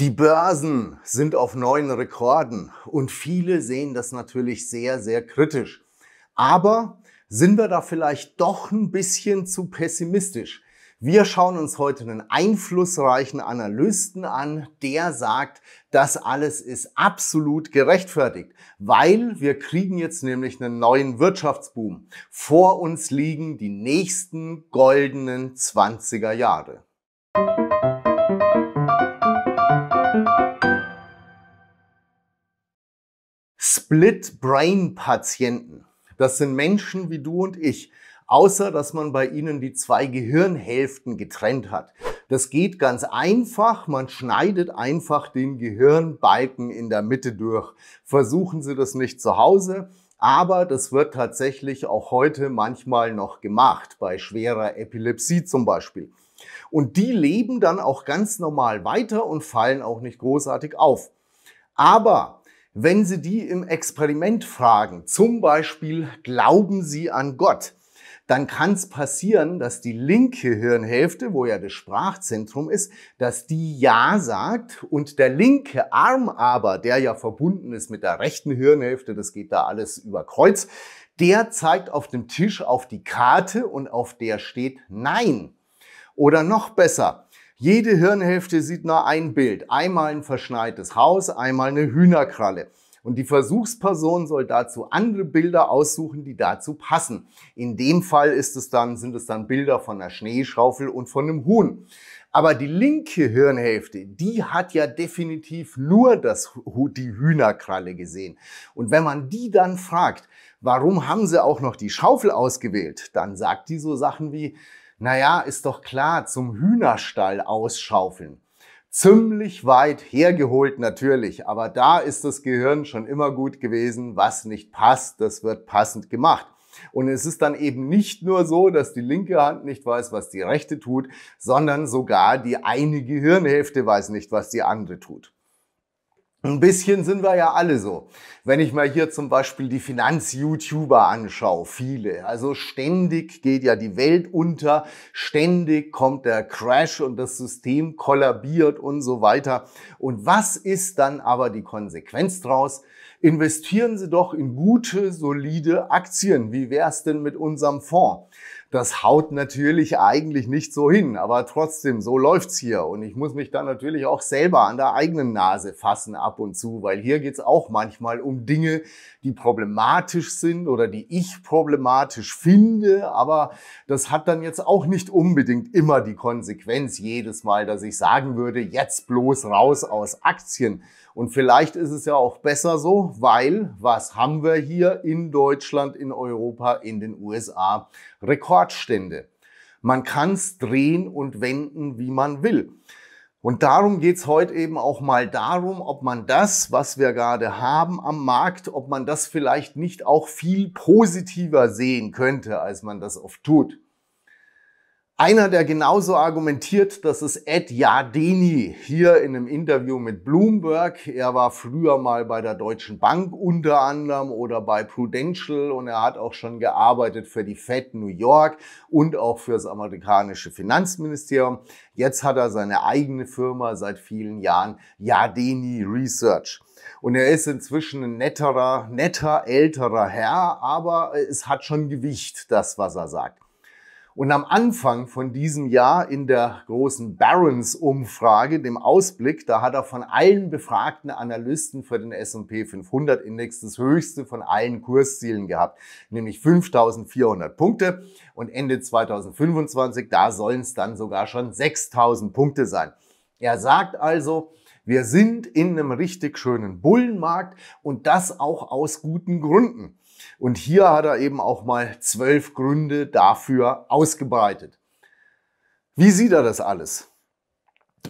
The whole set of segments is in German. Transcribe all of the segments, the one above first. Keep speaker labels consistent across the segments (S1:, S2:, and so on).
S1: Die Börsen sind auf neuen Rekorden und viele sehen das natürlich sehr, sehr kritisch. Aber sind wir da vielleicht doch ein bisschen zu pessimistisch? Wir schauen uns heute einen einflussreichen Analysten an, der sagt, das alles ist absolut gerechtfertigt, weil wir kriegen jetzt nämlich einen neuen Wirtschaftsboom. Vor uns liegen die nächsten goldenen 20er Jahre. Split-Brain-Patienten. Das sind Menschen wie du und ich, außer dass man bei ihnen die zwei Gehirnhälften getrennt hat. Das geht ganz einfach. Man schneidet einfach den Gehirnbalken in der Mitte durch. Versuchen Sie das nicht zu Hause. Aber das wird tatsächlich auch heute manchmal noch gemacht, bei schwerer Epilepsie zum Beispiel. Und die leben dann auch ganz normal weiter und fallen auch nicht großartig auf. Aber wenn Sie die im Experiment fragen, zum Beispiel, glauben Sie an Gott? dann kann es passieren, dass die linke Hirnhälfte, wo ja das Sprachzentrum ist, dass die Ja sagt und der linke Arm aber, der ja verbunden ist mit der rechten Hirnhälfte, das geht da alles über Kreuz, der zeigt auf dem Tisch auf die Karte und auf der steht Nein. Oder noch besser, jede Hirnhälfte sieht nur ein Bild. Einmal ein verschneites Haus, einmal eine Hühnerkralle. Und die Versuchsperson soll dazu andere Bilder aussuchen, die dazu passen. In dem Fall ist es dann, sind es dann Bilder von einer Schneeschaufel und von einem Huhn. Aber die linke Hirnhälfte, die hat ja definitiv nur das, die Hühnerkralle gesehen. Und wenn man die dann fragt, warum haben sie auch noch die Schaufel ausgewählt, dann sagt die so Sachen wie, naja, ist doch klar, zum Hühnerstall ausschaufeln. Ziemlich weit hergeholt natürlich, aber da ist das Gehirn schon immer gut gewesen, was nicht passt, das wird passend gemacht. Und es ist dann eben nicht nur so, dass die linke Hand nicht weiß, was die rechte tut, sondern sogar die eine Gehirnhälfte weiß nicht, was die andere tut. Ein bisschen sind wir ja alle so. Wenn ich mal hier zum Beispiel die Finanz-YouTuber anschaue, viele. Also ständig geht ja die Welt unter, ständig kommt der Crash und das System kollabiert und so weiter. Und was ist dann aber die Konsequenz draus? investieren Sie doch in gute, solide Aktien. Wie wär's denn mit unserem Fonds? Das haut natürlich eigentlich nicht so hin, aber trotzdem, so läuft's hier. Und ich muss mich dann natürlich auch selber an der eigenen Nase fassen ab und zu, weil hier geht's auch manchmal um Dinge, die problematisch sind oder die ich problematisch finde. Aber das hat dann jetzt auch nicht unbedingt immer die Konsequenz jedes Mal, dass ich sagen würde, jetzt bloß raus aus Aktien. Und vielleicht ist es ja auch besser so, weil was haben wir hier in Deutschland, in Europa, in den USA? Rekordstände. Man kann es drehen und wenden, wie man will. Und darum geht es heute eben auch mal darum, ob man das, was wir gerade haben am Markt, ob man das vielleicht nicht auch viel positiver sehen könnte, als man das oft tut. Einer, der genauso argumentiert, das ist Ed Yardeni hier in einem Interview mit Bloomberg. Er war früher mal bei der Deutschen Bank unter anderem oder bei Prudential und er hat auch schon gearbeitet für die Fed New York und auch für das amerikanische Finanzministerium. Jetzt hat er seine eigene Firma seit vielen Jahren, Yardeni Research. Und er ist inzwischen ein netterer, netter, älterer Herr, aber es hat schon Gewicht, das, was er sagt. Und am Anfang von diesem Jahr in der großen Barons-Umfrage, dem Ausblick, da hat er von allen befragten Analysten für den S&P 500 Index das höchste von allen Kurszielen gehabt, nämlich 5400 Punkte. Und Ende 2025, da sollen es dann sogar schon 6000 Punkte sein. Er sagt also, wir sind in einem richtig schönen Bullenmarkt und das auch aus guten Gründen. Und hier hat er eben auch mal zwölf Gründe dafür ausgebreitet. Wie sieht er das alles?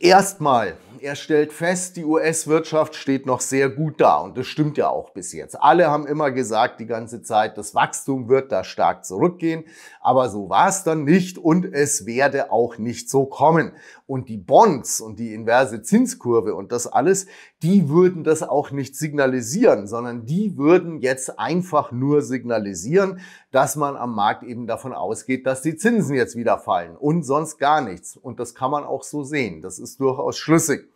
S1: Erstmal, er stellt fest, die US-Wirtschaft steht noch sehr gut da und das stimmt ja auch bis jetzt. Alle haben immer gesagt die ganze Zeit, das Wachstum wird da stark zurückgehen, aber so war es dann nicht und es werde auch nicht so kommen. Und die Bonds und die inverse Zinskurve und das alles, die würden das auch nicht signalisieren, sondern die würden jetzt einfach nur signalisieren, dass man am Markt eben davon ausgeht, dass die Zinsen jetzt wieder fallen und sonst gar nichts. Und das kann man auch so sehen. Das ist durchaus schlüssig.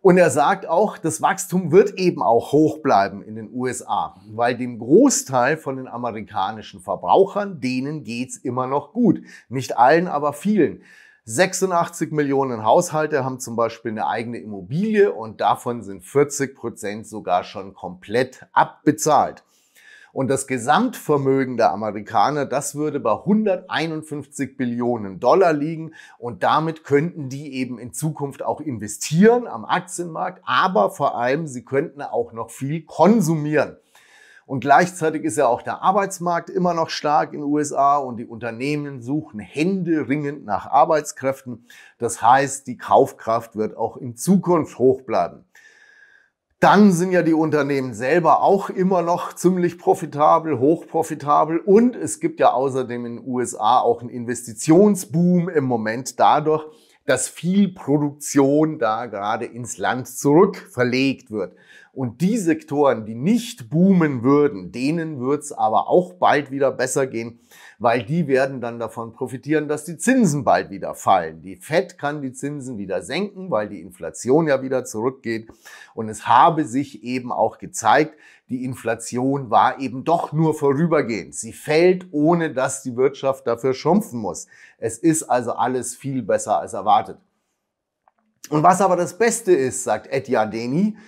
S1: Und er sagt auch, das Wachstum wird eben auch hoch bleiben in den USA, weil dem Großteil von den amerikanischen Verbrauchern, denen geht's immer noch gut. Nicht allen, aber vielen. 86 Millionen Haushalte haben zum Beispiel eine eigene Immobilie und davon sind 40 Prozent sogar schon komplett abbezahlt. Und das Gesamtvermögen der Amerikaner, das würde bei 151 Billionen Dollar liegen. Und damit könnten die eben in Zukunft auch investieren am Aktienmarkt, aber vor allem, sie könnten auch noch viel konsumieren. Und gleichzeitig ist ja auch der Arbeitsmarkt immer noch stark in den USA und die Unternehmen suchen händeringend nach Arbeitskräften. Das heißt, die Kaufkraft wird auch in Zukunft hoch bleiben. Dann sind ja die Unternehmen selber auch immer noch ziemlich profitabel, hochprofitabel. Und es gibt ja außerdem in den USA auch einen Investitionsboom im Moment dadurch, dass viel Produktion da gerade ins Land zurück verlegt wird. Und die Sektoren, die nicht boomen würden, denen wird's aber auch bald wieder besser gehen, weil die werden dann davon profitieren, dass die Zinsen bald wieder fallen. Die Fed kann die Zinsen wieder senken, weil die Inflation ja wieder zurückgeht. Und es habe sich eben auch gezeigt, die Inflation war eben doch nur vorübergehend. Sie fällt, ohne dass die Wirtschaft dafür schrumpfen muss. Es ist also alles viel besser als erwartet. Und was aber das Beste ist, sagt Etya Deni,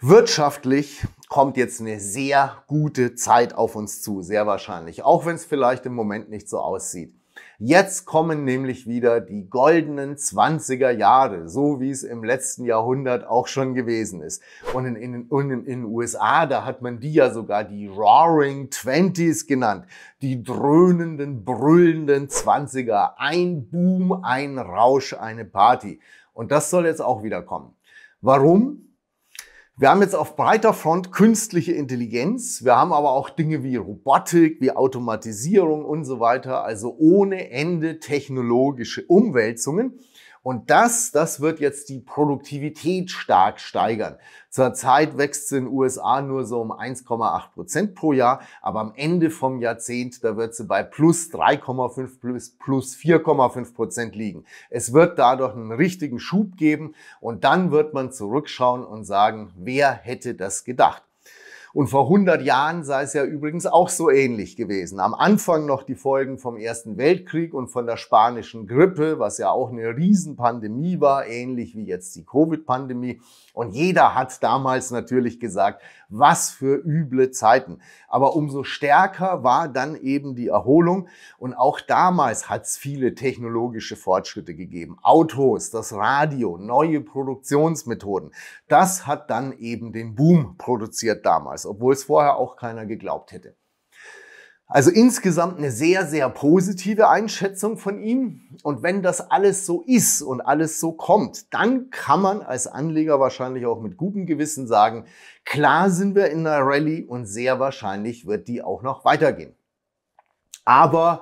S1: wirtschaftlich kommt jetzt eine sehr gute Zeit auf uns zu, sehr wahrscheinlich, auch wenn es vielleicht im Moment nicht so aussieht. Jetzt kommen nämlich wieder die goldenen 20er Jahre, so wie es im letzten Jahrhundert auch schon gewesen ist. Und in, in, den USA, da hat man die ja sogar die Roaring Twenties genannt. Die dröhnenden, brüllenden 20er. Ein Boom, ein Rausch, eine Party. Und das soll jetzt auch wieder kommen. Warum? Wir haben jetzt auf breiter Front künstliche Intelligenz. Wir haben aber auch Dinge wie Robotik, wie Automatisierung und so weiter. Also ohne Ende technologische Umwälzungen. Und das, das wird jetzt die Produktivität stark steigern. Zurzeit wächst es in den USA nur so um 1,8 Prozent pro Jahr, aber am Ende vom Jahrzehnt, da wird sie bei plus 3,5 plus, plus 4,5 Prozent liegen. Es wird dadurch einen richtigen Schub geben und dann wird man zurückschauen und sagen, wer hätte das gedacht? Und vor 100 Jahren sei es ja übrigens auch so ähnlich gewesen. Am Anfang noch die Folgen vom Ersten Weltkrieg und von der spanischen Grippe, was ja auch eine Riesenpandemie war, ähnlich wie jetzt die Covid-Pandemie. Und jeder hat damals natürlich gesagt, was für üble Zeiten. Aber umso stärker war dann eben die Erholung. Und auch damals hat es viele technologische Fortschritte gegeben. Autos, das Radio, neue Produktionsmethoden. Das hat dann eben den Boom produziert damals obwohl es vorher auch keiner geglaubt hätte. Also insgesamt eine sehr, sehr positive Einschätzung von ihm. Und wenn das alles so ist und alles so kommt, dann kann man als Anleger wahrscheinlich auch mit gutem Gewissen sagen, klar sind wir in einer Rallye und sehr wahrscheinlich wird die auch noch weitergehen. Aber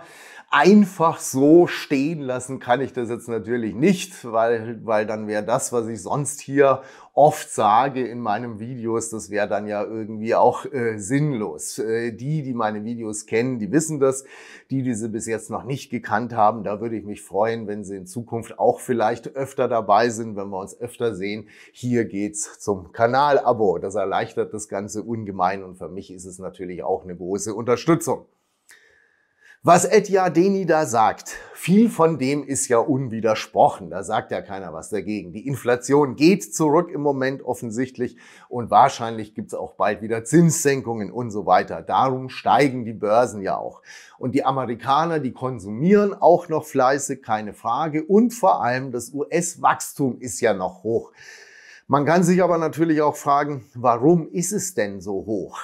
S1: einfach so stehen lassen kann ich das jetzt natürlich nicht, weil, weil dann wäre das, was ich sonst hier oft sage in meinen Videos, das wäre dann ja irgendwie auch äh, sinnlos. Äh, die, die meine Videos kennen, die wissen das. Die, die sie bis jetzt noch nicht gekannt haben, da würde ich mich freuen, wenn sie in Zukunft auch vielleicht öfter dabei sind, wenn wir uns öfter sehen. Hier geht's zum Kanalabo. Das erleichtert das Ganze ungemein und für mich ist es natürlich auch eine große Unterstützung. Was Etja Deni da sagt, viel von dem ist ja unwidersprochen. Da sagt ja keiner was dagegen. Die Inflation geht zurück im Moment offensichtlich und wahrscheinlich gibt's auch bald wieder Zinssenkungen und so weiter. Darum steigen die Börsen ja auch. Und die Amerikaner, die konsumieren auch noch fleißig, keine Frage. Und vor allem das US-Wachstum ist ja noch hoch. Man kann sich aber natürlich auch fragen, warum ist es denn so hoch?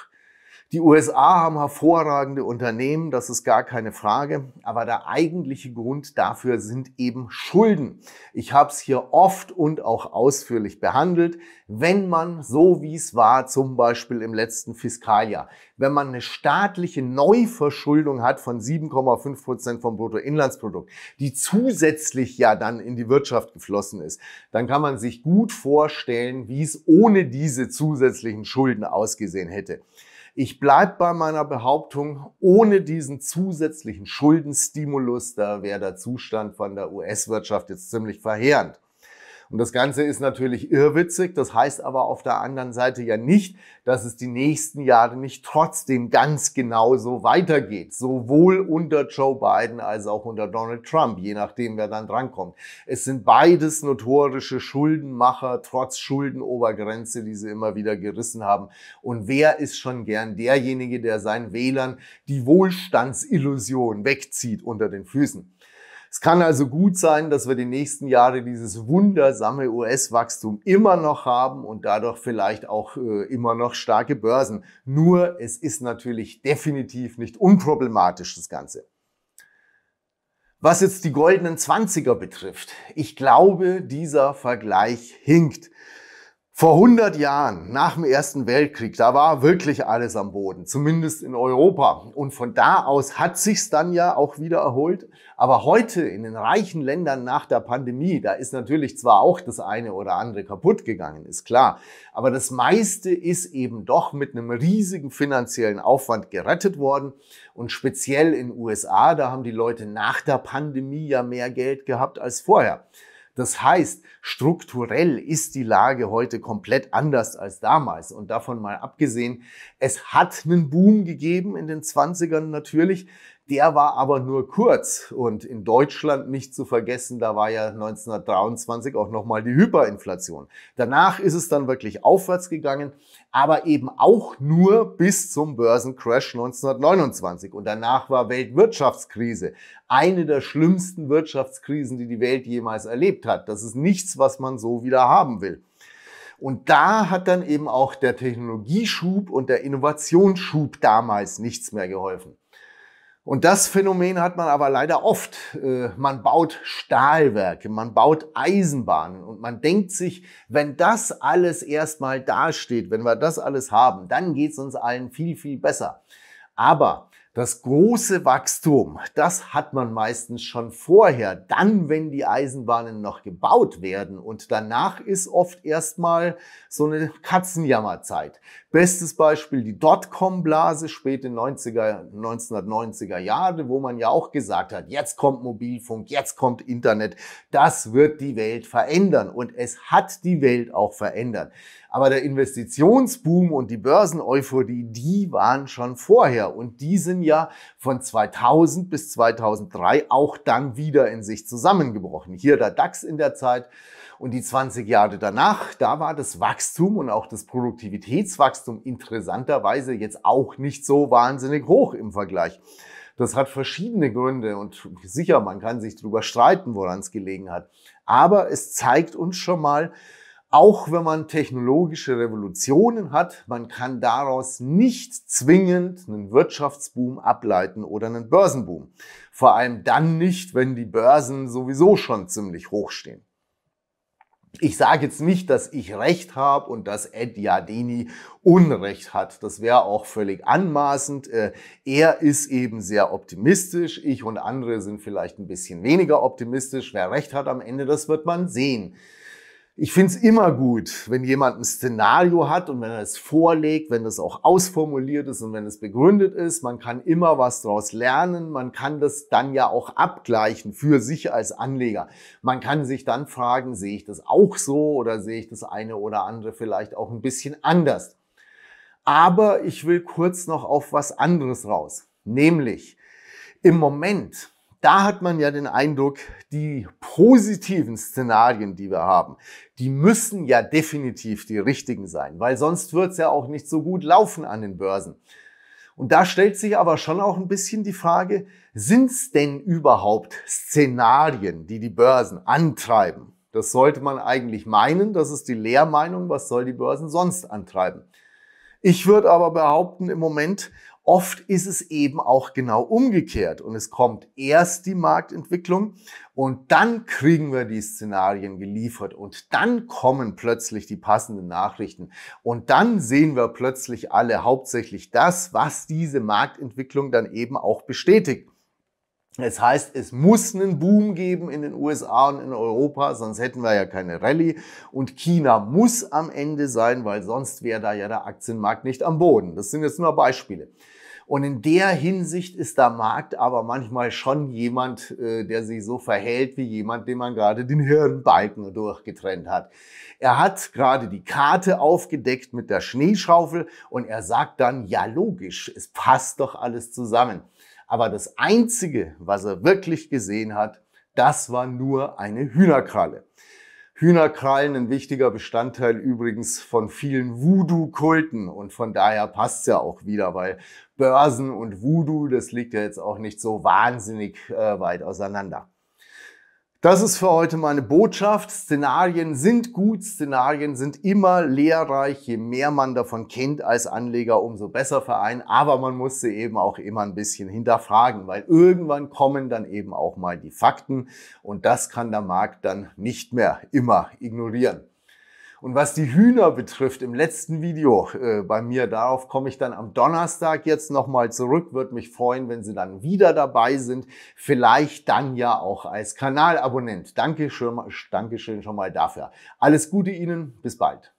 S1: Die USA haben hervorragende Unternehmen, das ist gar keine Frage, aber der eigentliche Grund dafür sind eben Schulden. Ich habe es hier oft und auch ausführlich behandelt. Wenn man, so wie es war, zum Beispiel im letzten Fiskaljahr, wenn man eine staatliche Neuverschuldung hat von 7,5 Prozent vom Bruttoinlandsprodukt, die zusätzlich ja dann in die Wirtschaft geflossen ist, dann kann man sich gut vorstellen, wie es ohne diese zusätzlichen Schulden ausgesehen hätte. Ich bleibe bei meiner Behauptung, ohne diesen zusätzlichen Schuldenstimulus, da wäre der Zustand von der US-Wirtschaft jetzt ziemlich verheerend. Und das Ganze ist natürlich irrwitzig. Das heißt aber auf der anderen Seite ja nicht, dass es die nächsten Jahre nicht trotzdem ganz genau so weitergeht. Sowohl unter Joe Biden als auch unter Donald Trump, je nachdem, wer dann drankommt. Es sind beides notorische Schuldenmacher, trotz Schuldenobergrenze, die sie immer wieder gerissen haben. Und wer ist schon gern derjenige, der seinen Wählern die Wohlstandsillusion wegzieht unter den Füßen? Es kann also gut sein, dass wir die nächsten Jahre dieses wundersame US-Wachstum immer noch haben und dadurch vielleicht auch äh, immer noch starke Börsen. Nur es ist natürlich definitiv nicht unproblematisch, das Ganze. Was jetzt die goldenen Zwanziger betrifft, ich glaube, dieser Vergleich hinkt. Vor 100 Jahren, nach dem Ersten Weltkrieg, da war wirklich alles am Boden, zumindest in Europa. Und von da aus hat sich's dann ja auch wieder erholt. Aber heute in den reichen Ländern nach der Pandemie, da ist natürlich zwar auch das eine oder andere kaputt gegangen, ist klar. Aber das meiste ist eben doch mit einem riesigen finanziellen Aufwand gerettet worden. Und speziell in USA, da haben die Leute nach der Pandemie ja mehr Geld gehabt als vorher. Das heißt, strukturell ist die Lage heute komplett anders als damals. Und davon mal abgesehen, es hat einen Boom gegeben in den 20ern natürlich. Der war aber nur kurz und in Deutschland nicht zu vergessen, da war ja 1923 auch nochmal die Hyperinflation. Danach ist es dann wirklich aufwärts gegangen, aber eben auch nur bis zum Börsencrash 1929. Und danach war Weltwirtschaftskrise. Eine der schlimmsten Wirtschaftskrisen, die die Welt jemals erlebt hat. Das ist nichts, was man so wieder haben will. Und da hat dann eben auch der Technologieschub und der Innovationsschub damals nichts mehr geholfen. Und das Phänomen hat man aber leider oft. Äh, man baut Stahlwerke, man baut Eisenbahnen und man denkt sich, wenn das alles erstmal dasteht, wenn wir das alles haben, dann geht es uns allen viel, viel besser. Aber das große Wachstum, das hat man meistens schon vorher, dann wenn die Eisenbahnen noch gebaut werden und danach ist oft erstmal so eine Katzenjammerzeit, Bestes Beispiel die Dotcom-Blase späte 90er, 1990er Jahre, wo man ja auch gesagt hat, jetzt kommt Mobilfunk, jetzt kommt Internet, das wird die Welt verändern und es hat die Welt auch verändert. Aber der Investitionsboom und die Börseneuphorie, die waren schon vorher und die sind ja von 2000 bis 2003 auch dann wieder in sich zusammengebrochen. Hier der DAX in der Zeit und die 20 Jahre danach, da war das Wachstum und auch das Produktivitätswachstum interessanterweise jetzt auch nicht so wahnsinnig hoch im Vergleich. Das hat verschiedene Gründe und sicher, man kann sich darüber streiten, woran es gelegen hat. Aber es zeigt uns schon mal, auch wenn man technologische Revolutionen hat, man kann daraus nicht zwingend einen Wirtschaftsboom ableiten oder einen Börsenboom. Vor allem dann nicht, wenn die Börsen sowieso schon ziemlich hoch stehen. Ich sage jetzt nicht, dass ich recht habe und dass Ed Yardini Unrecht hat. Das wäre auch völlig anmaßend. Äh, er ist eben sehr optimistisch. Ich und andere sind vielleicht ein bisschen weniger optimistisch. Wer recht hat am Ende, das wird man sehen. Ich finde es immer gut, wenn jemand ein Szenario hat und wenn er es vorlegt, wenn das auch ausformuliert ist und wenn es begründet ist. Man kann immer was daraus lernen. Man kann das dann ja auch abgleichen für sich als Anleger. Man kann sich dann fragen, sehe ich das auch so oder sehe ich das eine oder andere vielleicht auch ein bisschen anders. Aber ich will kurz noch auf was anderes raus. Nämlich, im Moment da hat man ja den Eindruck, die positiven Szenarien, die wir haben, die müssen ja definitiv die richtigen sein, weil sonst wird's ja auch nicht so gut laufen an den Börsen. Und da stellt sich aber schon auch ein bisschen die Frage, sind's denn überhaupt Szenarien, die die Börsen antreiben? Das sollte man eigentlich meinen, das ist die Lehrmeinung, was soll die Börsen sonst antreiben? Ich würde aber behaupten, im Moment Oft ist es eben auch genau umgekehrt und es kommt erst die Marktentwicklung und dann kriegen wir die Szenarien geliefert und dann kommen plötzlich die passenden Nachrichten und dann sehen wir plötzlich alle hauptsächlich das, was diese Marktentwicklung dann eben auch bestätigt. Das heißt, es muss einen Boom geben in den USA und in Europa, sonst hätten wir ja keine Rallye. Und China muss am Ende sein, weil sonst wäre da ja der Aktienmarkt nicht am Boden. Das sind jetzt nur Beispiele. Und in der Hinsicht ist der Markt aber manchmal schon jemand, äh, der sich so verhält wie jemand, dem man gerade den Hirnbalken durchgetrennt hat. Er hat gerade die Karte aufgedeckt mit der Schneeschaufel und er sagt dann, ja logisch, es passt doch alles zusammen. Aber das Einzige, was er wirklich gesehen hat, das war nur eine Hühnerkralle. Hühnerkrallen ein wichtiger Bestandteil übrigens von vielen Voodoo-Kulten und von daher passt ja auch wieder, weil Börsen und Voodoo, das liegt ja jetzt auch nicht so wahnsinnig äh, weit auseinander. Das ist für heute meine Botschaft. Szenarien sind gut, Szenarien sind immer lehrreich. Je mehr man davon kennt als Anleger, umso besser für einen. Aber man muss sie eben auch immer ein bisschen hinterfragen, weil irgendwann kommen dann eben auch mal die Fakten und das kann der Markt dann nicht mehr immer ignorieren. Und was die Hühner betrifft, im letzten Video äh, bei mir, darauf komme ich dann am Donnerstag jetzt nochmal zurück. Würde mich freuen, wenn Sie dann wieder dabei sind. Vielleicht dann ja auch als Kanalabonnent. Dankeschön, Dankeschön schon mal dafür. Alles Gute Ihnen, bis bald.